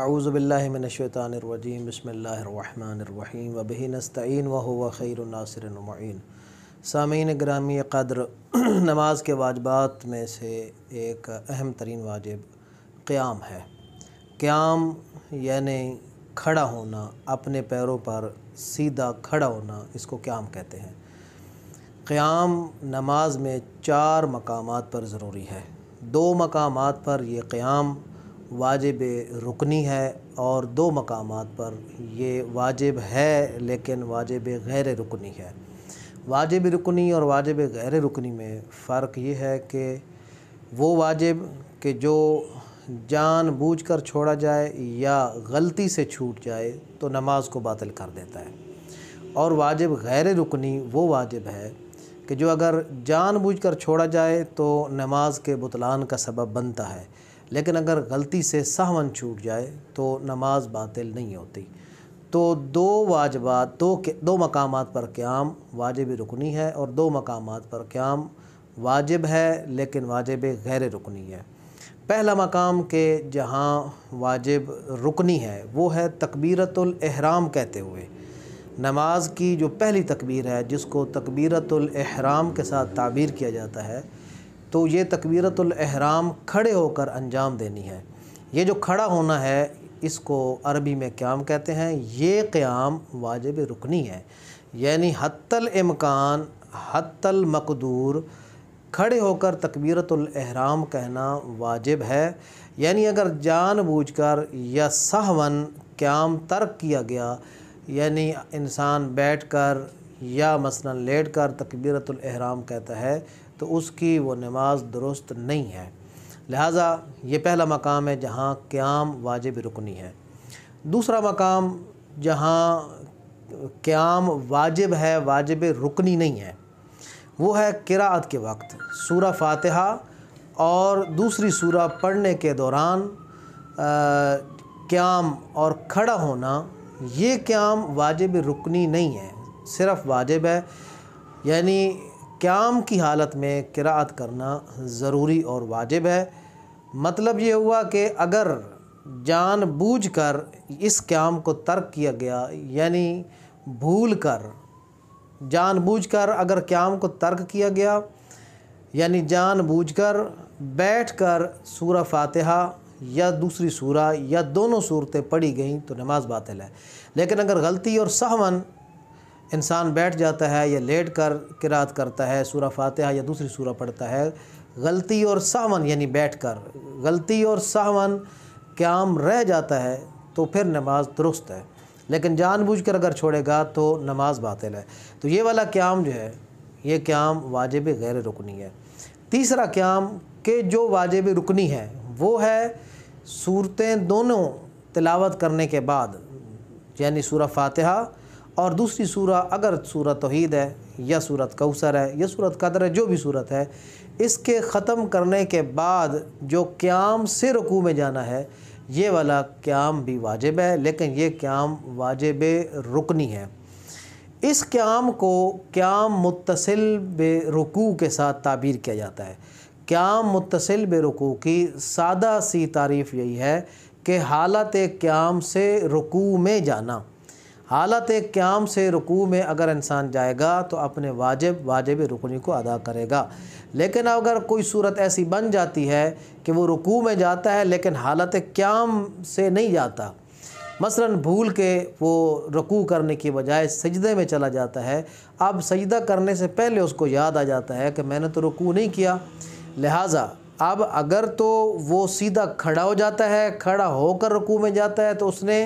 आऊज़बिल्लिमिनशैतानरजीम बसमीम वबी नस्तीन व खैर नासिरनुमीन सामीन ग्रामी क़द्र नमाज के वाजबात में से एक अहम तरीन वाजिब क़्याम है क़्याम यानि खड़ा होना अपने पैरों पर सीधा खड़ा होना इसको क़्याम कहते हैं क़्याम नमाज में चार मक़ाम पर ज़रूरी है दो मक़ाम पर यह क़्याम वाजिब रुकनी है और दो मकाम पर ये वाजिब है लेकिन वाजिब गैर रुकनी है वाजिब रुकनी और वाजिब गैर रुकनी में फ़र्क ये है कि वो वाजिब कि जो जान बूझ कर छोड़ा जाए या गलती से छूट जाए तो नमाज को बातिल कर देता है और वाजिब गैर रुकनी वो वाजिब है कि जो अगर जान बूझ कर छोड़ा जाए तो नमाज के बुतलान का सबब बनता है लेकिन अगर गलती से सहवन छूट जाए तो नमाज बातिल नहीं होती तो दो वाजबात दो के दो मकाम पर क्याम वाजिब रुकनी है और दो मकाम पर क्याम वाजिब है लेकिन वाजिब गैर रुकनी है पहला मकाम के जहाँ वाजिब रुकनी है वो है तकबीरतुल एहराम कहते हुए नमाज की जो पहली तकबीर है जिसको तकबीरतुल एहराम के साथ ताबीर किया जाता है तो ये तकबीरतलहराम खड़े होकर अंजाम देनी है ये जो खड़ा होना है इसको अरबी में क्याम कहते हैं ये क़्याम वाजब रुकनी है यानी हत्तल इमकान हत्तल मकदूर खड़े होकर तकबीरतलहराम कहना वाजिब है यानी अगर जानबूझकर या सहवन क्याम तर्क किया गया यानी इंसान बैठकर या मसला लेट कर तकबीरतलहराम कहता है तो उसकी वो नमाज दुरुस्त नहीं है लिहाजा ये पहला मकाम है जहाँ क्याम वाजिब रुकनी है दूसरा मकाम जहाँ क्याम वाजिब है वाजिब रुकनी नहीं है वो है किरात के वक्त सूर फातहा और दूसरी सूरह पढ़ने के दौरान क्याम और खड़ा होना ये क्याम वाजिब रुकनी नहीं है सिर्फ वाजिब है यानी क्याम की हालत में किरात करना ज़रूरी और वाजिब है मतलब ये हुआ कि अगर जानबूझकर इस क्याम को तर्क किया गया यानी भूल कर जानबूझकर अगर क्याम को तर्क किया गया यानी जानबूझकर बैठकर सूरह फातिहा या दूसरी सूरह या दोनों सूरतें पढ़ी गईं तो नमाज बातिल है लेकिन अगर गलती और सहमन इंसान बैठ जाता है या लेट कर किरात करता है सूरा फातहा या दूसरी सूरा पढ़ता है गलती और सावन यानी बैठ कर गलती और सावन क्याम रह जाता है तो फिर नमाज दुरुस्त है लेकिन जानबूझकर अगर छोड़ेगा तो नमाज बातिल है तो ये वाला क्याम जो है ये क्याम वाजिब गैर रुकनी है तीसरा क्याम के जो वाजिब रुकनी है वो है सूरतें दोनों तिलावत करने के बाद यानी सूर फातहा और दूसरी सूरा अगर सूरत तोहद है या सूरत कौसर है या सूरत कदर है जो भी सूरत है इसके ख़त्म करने के बाद जो क्याम से रुकू में जाना है ये वाला क्याम भी वाजिब है लेकिन ये क्याम वाजिब रुकनी है इस क्याम को क्याम मुतसिल बेरुकू के साथ ताबीर किया जाता है क्याम मुतसिल बेरुकू की सादा सी तारीफ़ यही है कि हालत क्याम से रुकू में जाना हालत क्याम से रुकू में अगर इंसान जाएगा तो अपने वाजिब वाजिब रुकनी को अदा करेगा लेकिन अगर कोई सूरत ऐसी बन जाती है कि वो रुकू में जाता है लेकिन हालत क्याम से नहीं जाता मसलन भूल के वो रुकू करने की बजाय सजदे में चला जाता है अब सजदा करने से पहले उसको याद आ जाता है कि मैंने तो रुकू नहीं किया लिहाजा अब अगर तो वो सीधा खड़ा हो जाता है खड़ा होकर रुकू में जाता है तो उसने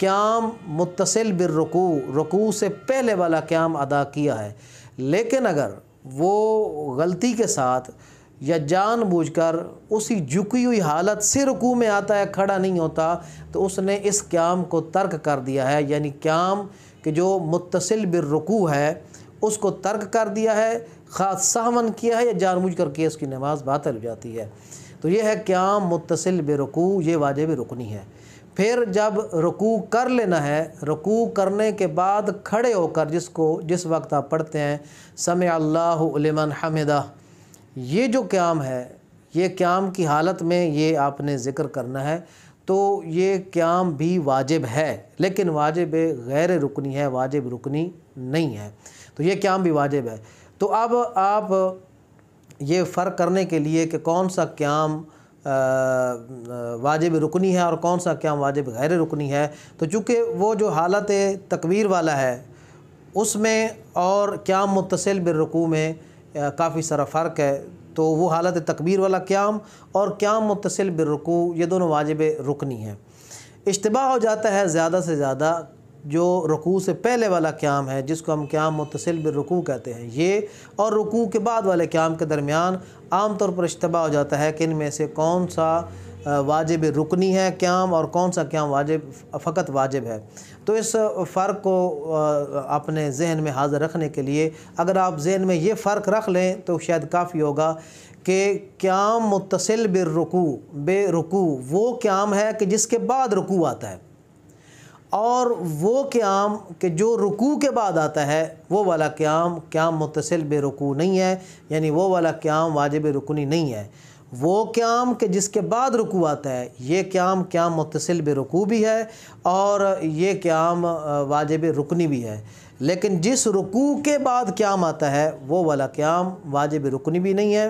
क्याम मुतसिल बिर रुकू रुकू से पहले वाला क्याम अदा किया है लेकिन अगर वो गलती के साथ या जानबूझकर उसी झुकी हुई हालत से रुकू में आता है खड़ा नहीं होता तो उसने इस क्याम को तर्क कर दिया है यानी क्याम के जो मुतसिल बिर रुकू है उसको तर्क कर दिया है खास सहमन किया है या जानबूझ बूझ करके उसकी नमाज बातल हो जाती है तो यह है क्याम मुतसिल रुकू ये वाजब रुकनी है फिर जब रुकू कर लेना है रुकू करने के बाद खड़े होकर जिसको जिस वक्त आप पढ़ते हैं समय अल्लाह लमन हमिदा ये जो क्याम है ये क्याम की हालत में ये आपने ज़िक्र करना है तो ये क्याम भी वाजिब है लेकिन वाजिब गैर रुकनी है वाजिब रुकनी नहीं है तो ये क्याम भी वाजिब है तो अब आप ये फ़र्क करने के लिए कि कौन सा क्याम वाजिब रुकनी है और कौन सा क्या वाजिब गैर रुकनी है तो चूँकि वो जो हालत तकबीर वाला है उसमें और क्या मुतसिल बिरकू में काफ़ी सारा फ़र्क है तो वो हालत तकबीर वाला क्याम और क्याम मुतसिल बिरकू ये दोनों वाजिब रुकनी है इश्तबा हो जाता है ज़्यादा से ज़्यादा जो रुकू से पहले वाला क्याम है जिसको हम क्याम मुतसिल रुकू कहते हैं ये और रुकू के बाद वाले क्याम के दरमियान आम तौर पर इश्तबा हो जाता है कि इनमें से कौन सा वाजिब रुकनी है क्याम और कौन सा क्याम वाजिब फ़कत वाजिब है तो इस फ़र्क को अपने जहन में हाजिर रखने के लिए अगर आप जहन में ये फ़र्क रख लें तो शायद काफ़ी होगा कि क्याम मुतसिल बे रुकू वो क्याम है कि जिसके बाद रुकू आता है और वो क्याम के जो रुकू के बाद आता है वो वाला क्याम क्याम मुतसिल बेरुकू नहीं है यानी वो वाला क्याम वाजिब रुकनी नहीं है वो क्याम के जिसके बाद रुकू आता है ये क्याम क्याम मुतसिल बेरुकू भी है और ये क्याम वाजिब रुकनी भी है लेकिन जिस रुकू के बाद क्याम आता है वो वाला क्याम वाजिब रुकनी भी नहीं है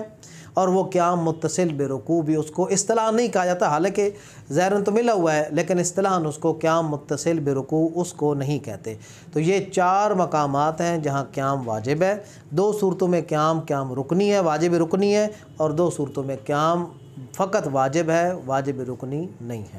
और वो क्याम मुतसिल बेरकू भी उसको असलाह नहीं कहा जाता हालांकि जहरन तो मिला हुआ है लेकिन असलान उसको क्याम मुतसिल बेरुकू उसको नहीं कहते तो ये चार मकाम हैं जहाँ क्याम वाजिब है दो सूरतों में क्याम क्याम रुकनी है वाजिब रुकनी है और दो सूरतों में क्याम फ़कत वाजिब है वाजिब रुकनी नहीं है